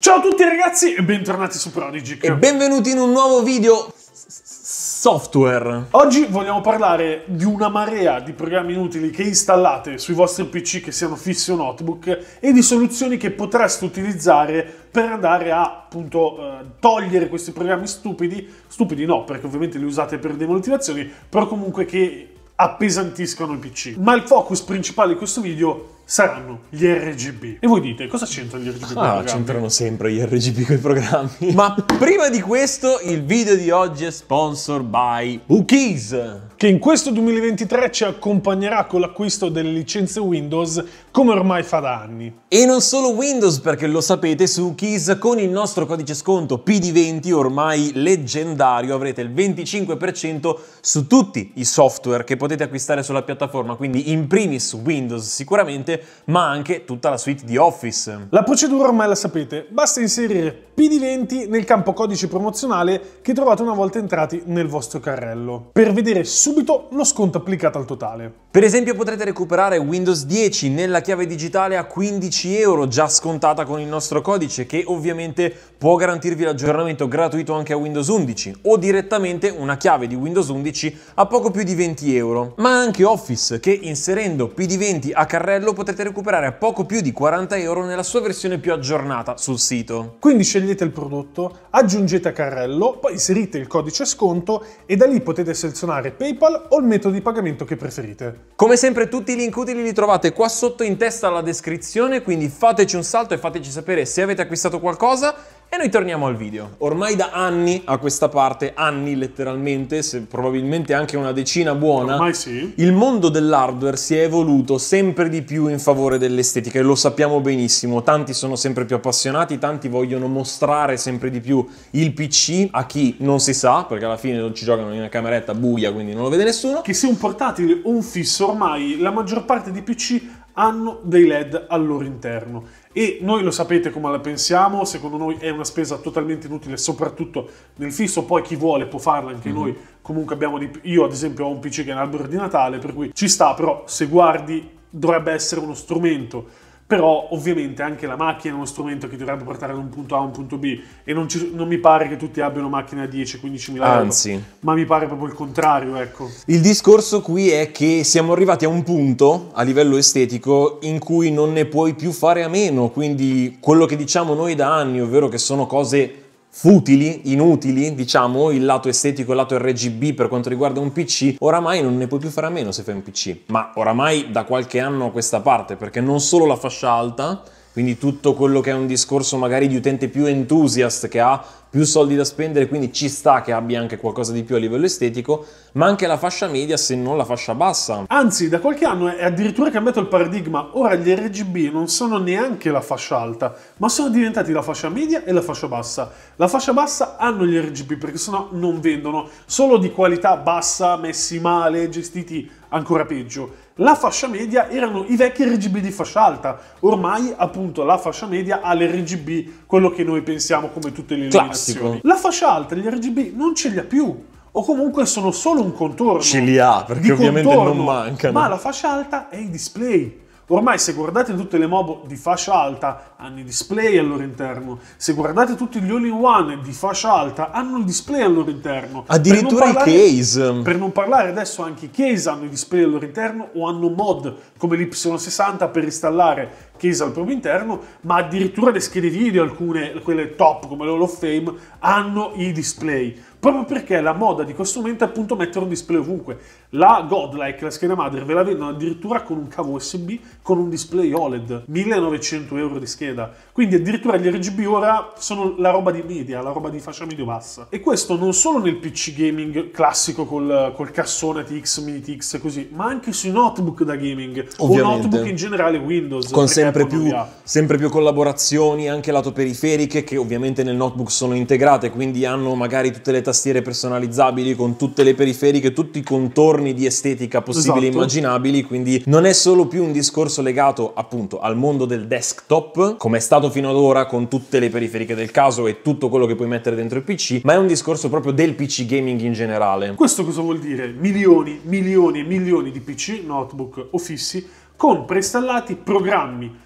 Ciao a tutti ragazzi e bentornati su Prodigy. E benvenuti in un nuovo video software. Oggi vogliamo parlare di una marea di programmi inutili che installate sui vostri PC che siano fissi o notebook e di soluzioni che potreste utilizzare per andare a appunto eh, togliere questi programmi stupidi, stupidi no, perché ovviamente li usate per demotivazioni però comunque che appesantiscono il PC. Ma il focus principale di questo video saranno gli RGB. E voi dite, cosa c'entrano gli RGB? Ah, c'entrano sempre gli RGB con i programmi. Ma prima di questo, il video di oggi è sponsor by Bookies che in questo 2023 ci accompagnerà con l'acquisto delle licenze Windows come ormai fa da anni. E non solo Windows perché lo sapete su Keys con il nostro codice sconto PD20 ormai leggendario avrete il 25% su tutti i software che potete acquistare sulla piattaforma, quindi in primis Windows sicuramente, ma anche tutta la suite di Office. La procedura ormai la sapete, basta inserire PD20 nel campo codice promozionale che trovate una volta entrati nel vostro carrello. Per vedere subito lo sconto applicato al totale. Per esempio potrete recuperare Windows 10 nella chiave digitale a 15 euro già scontata con il nostro codice che ovviamente può garantirvi l'aggiornamento gratuito anche a Windows 11 o direttamente una chiave di Windows 11 a poco più di 20 euro. Ma anche Office che inserendo PD20 a carrello potrete recuperare a poco più di 40 euro nella sua versione più aggiornata sul sito. Quindi scegliete il prodotto, aggiungete a carrello, poi inserite il codice sconto e da lì potete selezionare PayPal o il metodo di pagamento che preferite. Come sempre tutti i link utili li trovate qua sotto in testa alla descrizione, quindi fateci un salto e fateci sapere se avete acquistato qualcosa e noi torniamo al video. Ormai da anni a questa parte, anni letteralmente, se probabilmente anche una decina buona, sì. il mondo dell'hardware si è evoluto sempre di più in favore dell'estetica e lo sappiamo benissimo. Tanti sono sempre più appassionati, tanti vogliono mostrare sempre di più il PC a chi non si sa, perché alla fine non ci giocano in una cameretta buia, quindi non lo vede nessuno. Che sia un portatile o un fisso, ormai la maggior parte di PC hanno dei LED al loro interno e noi lo sapete come la pensiamo, secondo noi è una spesa totalmente inutile, soprattutto nel fisso, poi chi vuole può farla anche mm-hmm. noi, comunque abbiamo, di... io ad esempio ho un PC che è un albero di Natale, per cui ci sta, però se guardi dovrebbe essere uno strumento però ovviamente anche la macchina è uno strumento che dovrebbe portare da un punto A a un punto B e non, ci, non mi pare che tutti abbiano macchine a 10-15 mila euro, Anzi. ma mi pare proprio il contrario, ecco. Il discorso qui è che siamo arrivati a un punto a livello estetico in cui non ne puoi più fare a meno, quindi quello che diciamo noi da anni, ovvero che sono cose futili, inutili, diciamo, il lato estetico e il lato RGB per quanto riguarda un PC, oramai non ne puoi più fare a meno se fai un PC. Ma oramai da qualche anno a questa parte, perché non solo la fascia alta, quindi tutto quello che è un discorso magari di utente più entusiast che ha più soldi da spendere, quindi ci sta che abbia anche qualcosa di più a livello estetico, ma anche la fascia media se non la fascia bassa. Anzi, da qualche anno è addirittura cambiato il paradigma, ora gli RGB non sono neanche la fascia alta, ma sono diventati la fascia media e la fascia bassa. La fascia bassa hanno gli RGB perché sennò non vendono, solo di qualità bassa, messi male, gestiti ancora peggio. La fascia media erano i vecchi RGB di fascia alta, ormai appunto la fascia media ha l'RGB, quello che noi pensiamo come tutte le linee plastico. La fascia alta, gli RGB non ce li ha più o comunque sono solo un contorno. Ce li ha, perché ovviamente contorno, non mancano. Ma la fascia alta è i display. Ormai se guardate tutte le MOBO di fascia alta hanno i display al loro interno, se guardate tutti gli all-in-one di fascia alta hanno il display al loro interno. Addirittura parlare, i case. Per non parlare adesso anche i case hanno i display al loro interno o hanno mod come l'Y60 per installare chiesa al proprio interno, ma addirittura le schede video, alcune, quelle top come l'Hall of Fame, hanno i display. Proprio perché la moda di questo momento è appunto mettere un display ovunque. La Godlike, la scheda madre, ve la vendono addirittura con un cavo USB con un display OLED, 1900 euro di scheda. Quindi addirittura gli RGB ora sono la roba di media, la roba di fascia medio-bassa. E questo non solo nel PC gaming classico col, col cassone TX, Mini TX e così, ma anche sui notebook da gaming Ovviamente. o notebook in generale Windows. Con sempre più, sempre più, collaborazioni anche lato periferiche che ovviamente nel notebook sono integrate, quindi hanno magari tutte le tastiere personalizzabili con tutte le periferiche, tutti i contorni di estetica possibili e esatto. immaginabili, quindi non è solo più un discorso legato appunto al mondo del desktop, come è stato fino ad ora con tutte le periferiche del caso e tutto quello che puoi mettere dentro il PC, ma è un discorso proprio del PC gaming in generale. Questo cosa vuol dire? Milioni, milioni e milioni di PC, notebook o fissi con preinstallati programmi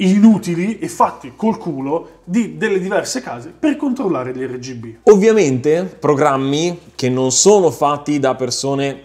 inutili e fatti col culo di delle diverse case per controllare gli RGB. Ovviamente programmi che non sono fatti da persone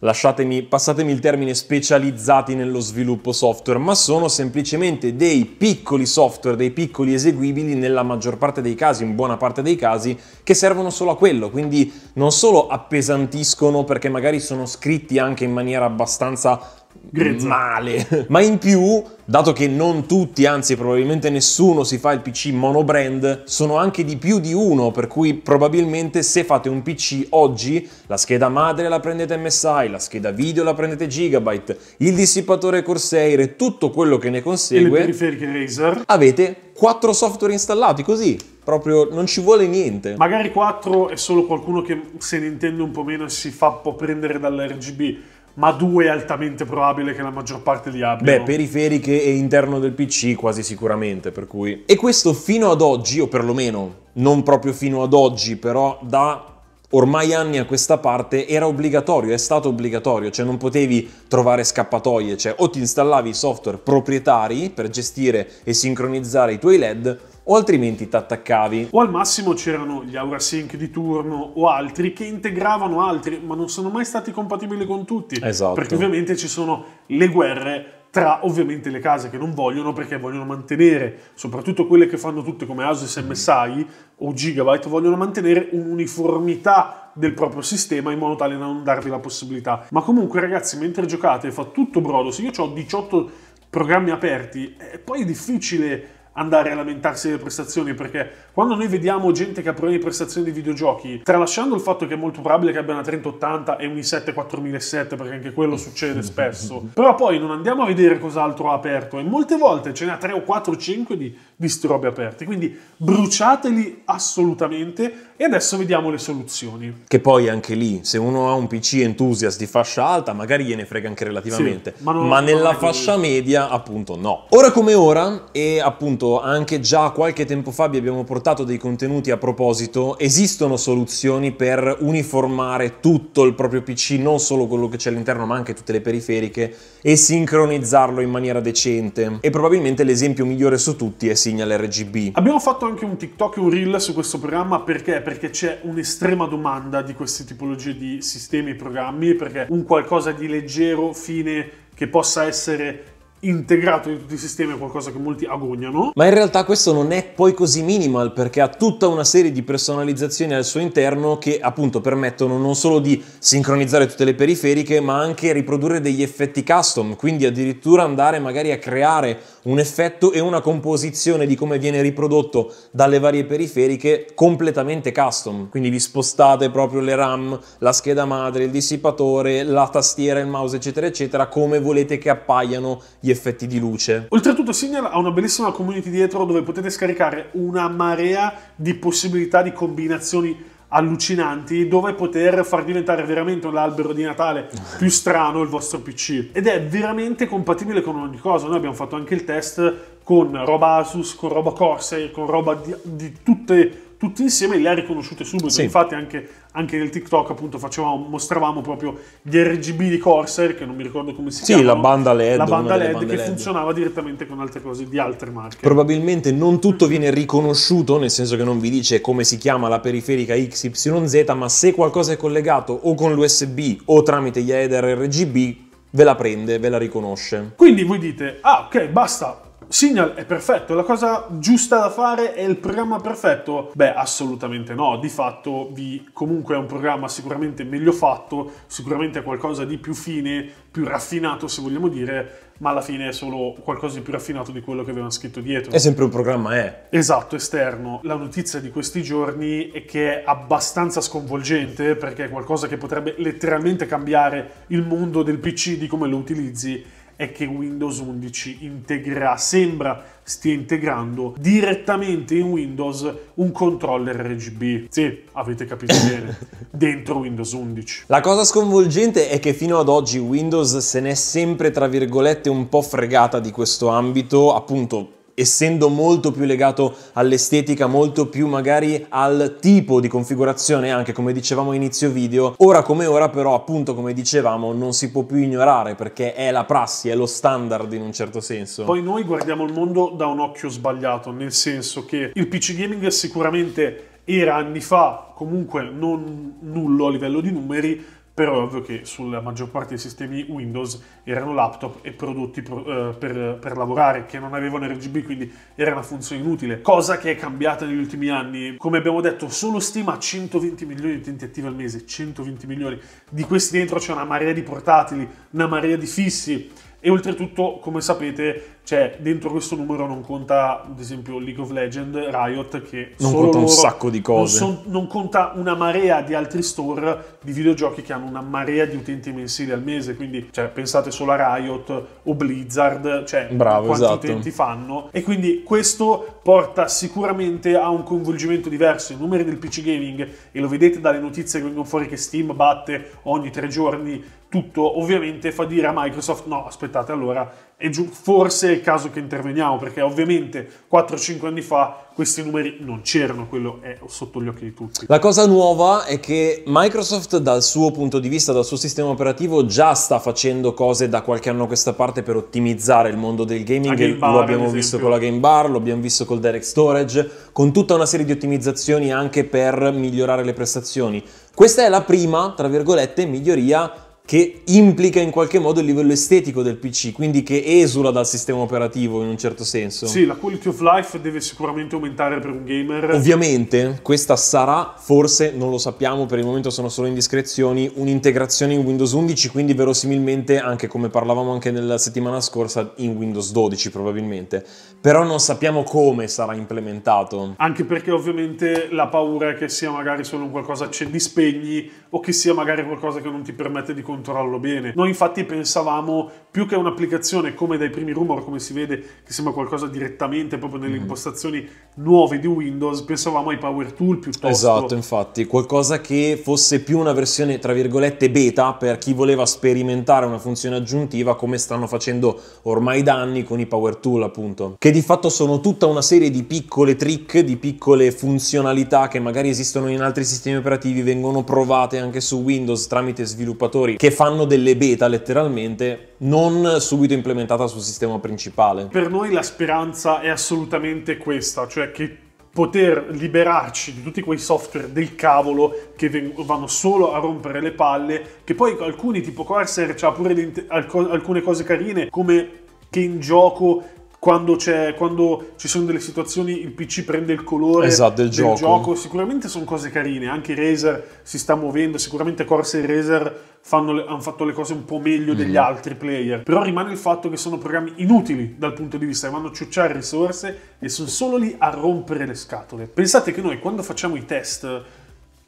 lasciatemi, passatemi il termine, specializzati nello sviluppo software, ma sono semplicemente dei piccoli software, dei piccoli eseguibili nella maggior parte dei casi, in buona parte dei casi, che servono solo a quello, quindi non solo appesantiscono perché magari sono scritti anche in maniera abbastanza Grezza. Mm. male. Ma in più, dato che non tutti, anzi probabilmente nessuno si fa il PC monobrand, sono anche di più di uno, per cui probabilmente se fate un PC oggi, la scheda madre la prendete MSI, la scheda video la prendete Gigabyte, il dissipatore Corsair e tutto quello che ne consegue. E le periferiche Razer. Avete quattro software installati così proprio non ci vuole niente. Magari 4 è solo qualcuno che se ne intende un po' meno e si fa un po' prendere dall'RGB ma due è altamente probabile che la maggior parte li abbia. Beh, periferiche e interno del PC quasi sicuramente, per cui... E questo fino ad oggi, o perlomeno non proprio fino ad oggi, però da ormai anni a questa parte era obbligatorio, è stato obbligatorio, cioè non potevi trovare scappatoie, cioè o ti installavi software proprietari per gestire e sincronizzare i tuoi LED o altrimenti ti attaccavi. O al massimo c'erano gli AuraSync di turno o altri che integravano altri, ma non sono mai stati compatibili con tutti. Esatto. Perché ovviamente ci sono le guerre tra ovviamente le case che non vogliono perché vogliono mantenere, soprattutto quelle che fanno tutte come Asus MSI o Gigabyte, vogliono mantenere un'uniformità del proprio sistema in modo tale da non darvi la possibilità. Ma comunque ragazzi, mentre giocate fa tutto brodo, se io ho 18 programmi aperti, eh, poi è difficile andare a lamentarsi delle prestazioni, perché quando noi vediamo gente che ha problemi di prestazioni di videogiochi, tralasciando il fatto che è molto probabile che abbia una 3080 e un i7 4007, perché anche quello succede spesso, però poi non andiamo a vedere cos'altro ha aperto e molte volte ce ne ha 3 o 4 o 5 di, di robe aperte, quindi bruciateli assolutamente e adesso vediamo le soluzioni. Che poi anche lì, se uno ha un PC entusiast di fascia alta, magari gliene frega anche relativamente, sì, ma, non, ma non nella fascia media appunto no. Ora come ora e appunto appunto anche già qualche tempo fa vi abbiamo portato dei contenuti a proposito, esistono soluzioni per uniformare tutto il proprio PC, non solo quello che c'è all'interno ma anche tutte le periferiche e sincronizzarlo in maniera decente. E probabilmente l'esempio migliore su tutti è Signal RGB. Abbiamo fatto anche un TikTok e un reel su questo programma perché? Perché c'è un'estrema domanda di queste tipologie di sistemi e programmi, perché un qualcosa di leggero, fine, che possa essere integrato di tutti i sistemi è qualcosa che molti agognano. Ma in realtà questo non è poi così minimal perché ha tutta una serie di personalizzazioni al suo interno che appunto permettono non solo di sincronizzare tutte le periferiche ma anche riprodurre degli effetti custom, quindi addirittura andare magari a creare un effetto e una composizione di come viene riprodotto dalle varie periferiche completamente custom. Quindi vi spostate proprio le RAM, la scheda madre, il dissipatore, la tastiera, il mouse eccetera eccetera come volete che appaiano gli effetti effetti di luce. Oltretutto Signal ha una bellissima community dietro dove potete scaricare una marea di possibilità di combinazioni allucinanti dove poter far diventare veramente l'albero di Natale più strano il vostro PC ed è veramente compatibile con ogni cosa noi abbiamo fatto anche il test con roba Asus, con roba Corsair, con roba di, di tutte tutti insieme le ha riconosciute subito. Sì. Infatti, anche, anche, nel TikTok, appunto, facevamo, mostravamo proprio gli RGB di Corsair, che non mi ricordo come si sì, chiamano. Sì, la banda LED. La banda LED che LED. funzionava direttamente con altre cose di altre marche. Probabilmente non tutto viene riconosciuto, nel senso che non vi dice come si chiama la periferica XYZ, ma se qualcosa è collegato o con l'USB o tramite gli header RGB, ve la prende, ve la riconosce. Quindi voi dite, ah ok, basta, Signal è perfetto, la cosa giusta da fare è il programma perfetto? Beh, assolutamente no, di fatto vi, comunque è un programma sicuramente meglio fatto, sicuramente è qualcosa di più fine, più raffinato se vogliamo dire, ma alla fine è solo qualcosa di più raffinato di quello che avevano scritto dietro. È sempre un programma E. Eh. Esatto, esterno. La notizia di questi giorni è che è abbastanza sconvolgente perché è qualcosa che potrebbe letteralmente cambiare il mondo del PC, di come lo utilizzi è che Windows 11 integrerà, sembra stia integrando direttamente in Windows un controller RGB. Sì, avete capito bene, dentro Windows 11. La cosa sconvolgente è che fino ad oggi Windows se n'è sempre, tra virgolette, un po' fregata di questo ambito, appunto essendo molto più legato all'estetica, molto più magari al tipo di configurazione, anche come dicevamo a inizio video, ora come ora però appunto come dicevamo non si può più ignorare perché è la prassi, è lo standard in un certo senso. Poi noi guardiamo il mondo da un occhio sbagliato, nel senso che il PC gaming sicuramente era anni fa comunque non nullo a livello di numeri, però è ovvio che sulla maggior parte dei sistemi Windows erano laptop e prodotti per, eh, per, per, lavorare che non avevano RGB, quindi era una funzione inutile, cosa che è cambiata negli ultimi anni. Come abbiamo detto, solo stima 120 milioni di utenti attivi al mese, 120 milioni, di questi dentro c'è una marea di portatili, una marea di fissi, e oltretutto, come sapete, cioè, dentro questo numero non conta, ad esempio, League of Legends, Riot, che non conta un sacco di cose. Non, son, non, conta una marea di altri store di videogiochi che hanno una marea di utenti mensili al mese. Quindi, cioè, pensate solo a Riot o Blizzard, cioè Bravo, quanti esatto. utenti fanno. E quindi questo porta sicuramente a un coinvolgimento diverso. I numeri del PC gaming, e lo vedete dalle notizie che vengono fuori che Steam batte ogni tre giorni tutto, ovviamente fa dire a Microsoft no, aspettate allora è giù, forse è il caso che interveniamo, perché ovviamente 4-5 anni fa questi numeri non c'erano, quello è sotto gli occhi di tutti. La cosa nuova è che Microsoft dal suo punto di vista, dal suo sistema operativo, già sta facendo cose da qualche anno a questa parte per ottimizzare il mondo del gaming, game bar, lo abbiamo visto con la Game Bar, lo abbiamo visto col Direct Storage, con tutta una serie di ottimizzazioni anche per migliorare le prestazioni. Questa è la prima, tra virgolette, miglioria che implica in qualche modo il livello estetico del PC, quindi che esula dal sistema operativo in un certo senso. Sì, la quality of life deve sicuramente aumentare per un gamer. Ovviamente, questa sarà, forse non lo sappiamo, per il momento sono solo indiscrezioni, un'integrazione in Windows 11, quindi verosimilmente anche come parlavamo anche nella settimana scorsa in Windows 12 probabilmente. Però non sappiamo come sarà implementato. Anche perché ovviamente la paura è che sia magari solo un qualcosa accendi cioè, spegni o che sia magari qualcosa che non ti permette di continuare controllo bene. Noi infatti pensavamo più che un'applicazione come dai primi rumor, come si vede, che sembra qualcosa direttamente proprio nelle mm. impostazioni nuove di Windows, pensavamo ai Power Tool piuttosto. Esatto, infatti, qualcosa che fosse più una versione, tra virgolette, beta per chi voleva sperimentare una funzione aggiuntiva come stanno facendo ormai da anni con i Power Tool, appunto, che di fatto sono tutta una serie di piccole trick, di piccole funzionalità che magari esistono in altri sistemi operativi, vengono provate anche su Windows tramite sviluppatori che che fanno delle beta letteralmente non subito implementata sul sistema principale. Per noi la speranza è assolutamente questa, cioè che poter liberarci di tutti quei software del cavolo che vanno solo a rompere le palle, che poi alcuni tipo Corsair c'ha pure alcune cose carine come che in gioco quando, quando, ci sono delle situazioni il PC prende il colore esatto, del, del gioco. gioco. Sicuramente sono cose carine, anche Razer si sta muovendo, sicuramente Corsa e Razer le, hanno fatto le cose un po' meglio mhm. degli mm. altri player, però rimane il fatto che sono programmi inutili dal punto di vista, che vanno a ciucciare risorse e sono solo lì a rompere le scatole. Pensate che noi quando facciamo i test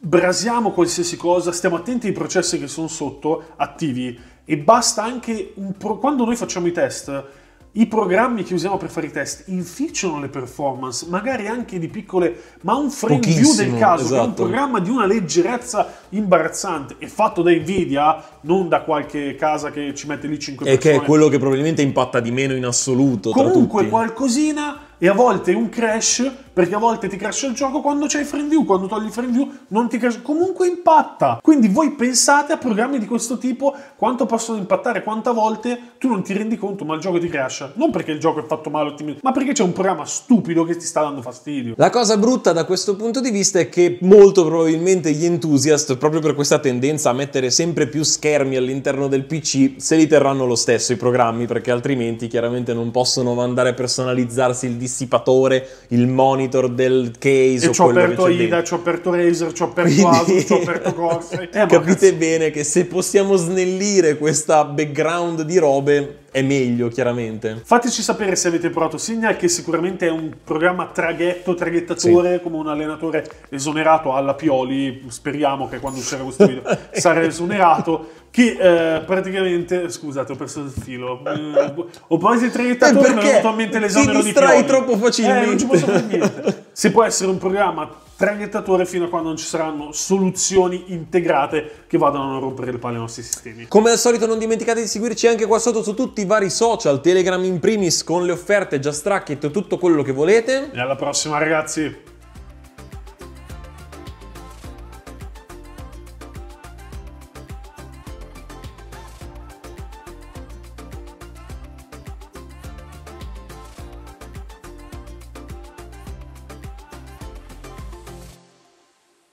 brasiamo qualsiasi cosa, stiamo attenti ai processi che sono sotto attivi e basta anche pro... quando noi facciamo i test i programmi che usiamo per fare i test inficiano le performance, magari anche di piccole, ma un frame Pochissimo, view del caso, esatto. che è un esatto. programma di una leggerezza imbarazzante, e fatto da Nvidia, non da qualche casa che ci mette lì 5 persone. E che è quello che probabilmente impatta di meno in assoluto. Comunque qualcosina e a volte un crash perché a volte ti crasha il gioco quando c'è il frame view, quando togli il frame view non ti crasha, comunque impatta. Quindi voi pensate a programmi di questo tipo quanto possono impattare, quante volte tu non ti rendi conto ma il gioco ti crasha, non perché il gioco è fatto male ma perché c'è un programma stupido che ti sta dando fastidio. La cosa brutta da questo punto di vista è che molto probabilmente gli enthusiast, proprio per questa tendenza a mettere sempre più schermi all'interno del PC, se li terranno lo stesso i programmi perché altrimenti chiaramente non possono andare a personalizzarsi il dissipatore, il monitor monitor del case. E ci ho aperto Ida, ci ho aperto Razer, ci ho aperto Quindi... Asus, ci ho aperto Corsair. Eh, capite bene che se possiamo snellire questa background di robe è meglio chiaramente. Fateci sapere se avete provato Signal che sicuramente è un programma traghetto, traghettatore sì. come un allenatore esonerato alla Pioli, speriamo che quando uscirà questo video sarà esonerato che eh, praticamente scusate ho perso il filo eh, ho quasi traiettate eh, mi è venuto a mente l'esonero di Pioli ti distrai troppo facilmente eh, non ci posso fare niente se può essere un programma traghettatore fino a quando non ci saranno soluzioni integrate che vadano a rompere le palle ai nostri sistemi. Come al solito non dimenticate di seguirci anche qua sotto su tutti i vari social, Telegram in primis con le offerte, già Racket, tutto quello che volete. E alla prossima ragazzi!